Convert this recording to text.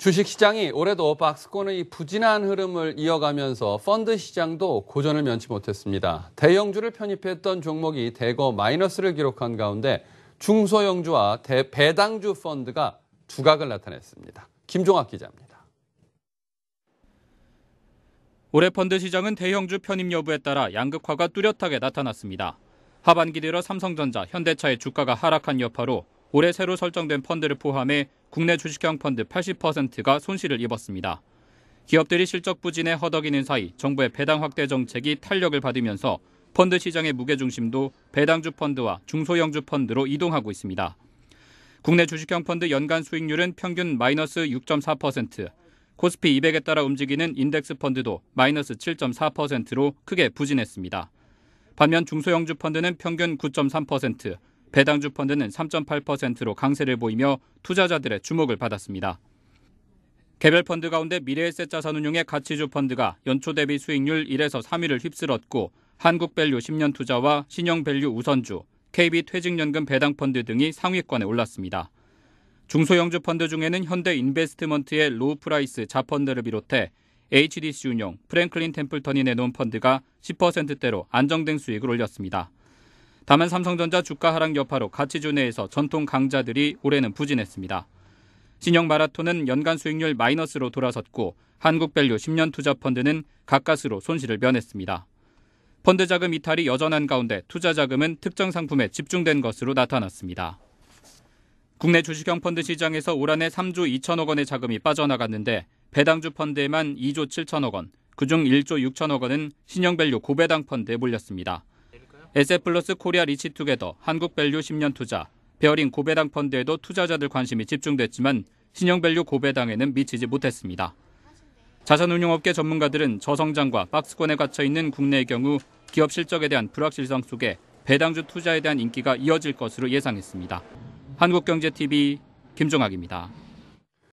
주식시장이 올해도 박스권의 부진한 흐름을 이어가면서 펀드 시장도 고전을 면치 못했습니다. 대형주를 편입했던 종목이 대거 마이너스를 기록한 가운데 중소형주와 대, 배당주 펀드가 두각을 나타냈습니다. 김종학 기자입니다. 올해 펀드 시장은 대형주 편입 여부에 따라 양극화가 뚜렷하게 나타났습니다. 하반기 들어 삼성전자, 현대차의 주가가 하락한 여파로 올해 새로 설정된 펀드를 포함해 국내 주식형 펀드 80%가 손실을 입었습니다. 기업들이 실적 부진에 허덕이는 사이 정부의 배당 확대 정책이 탄력을 받으면서 펀드 시장의 무게중심도 배당주 펀드와 중소형주 펀드로 이동하고 있습니다. 국내 주식형 펀드 연간 수익률은 평균 마이너스 6.4%, 코스피 200에 따라 움직이는 인덱스 펀드도 마이너스 7.4%로 크게 부진했습니다. 반면 중소형주 펀드는 평균 9.3%, 배당주 펀드는 3.8%로 강세를 보이며 투자자들의 주목을 받았습니다. 개별 펀드 가운데 미래에셋 자산운용의 가치주 펀드가 연초 대비 수익률 1에서 3위를 휩쓸었고 한국밸류 10년 투자와 신형밸류 우선주, KB 퇴직연금 배당 펀드 등이 상위권에 올랐습니다. 중소형주 펀드 중에는 현대 인베스트먼트의 로우 프라이스 자펀드를 비롯해 HDC운용, 프랭클린 템플턴이 내놓은 펀드가 10%대로 안정된 수익을 올렸습니다. 다만 삼성전자 주가 하락 여파로 가치주 내에서 전통 강자들이 올해는 부진했습니다. 신형 마라톤은 연간 수익률 마이너스로 돌아섰고 한국밸류 10년 투자 펀드는 가까스로 손실을 면했습니다. 펀드 자금 이탈이 여전한 가운데 투자 자금은 특정 상품에 집중된 것으로 나타났습니다. 국내 주식형 펀드 시장에서 올 한해 3조 2천억 원의 자금이 빠져나갔는데 배당주 펀드에만 2조 7천억 원, 그중 1조 6천억 원은 신형밸류 고배당 펀드에 몰렸습니다. 에세플러스 코리아 리치투게더, 한국밸류 10년 투자, 베어링 고배당 펀드에도 투자자들 관심이 집중됐지만 신형밸류 고배당에는 미치지 못했습니다. 자산운용업계 전문가들은 저성장과 박스권에 갇혀 있는 국내의 경우 기업 실적에 대한 불확실성 속에 배당주 투자에 대한 인기가 이어질 것으로 예상했습니다. 한국경제TV 김종학입니다.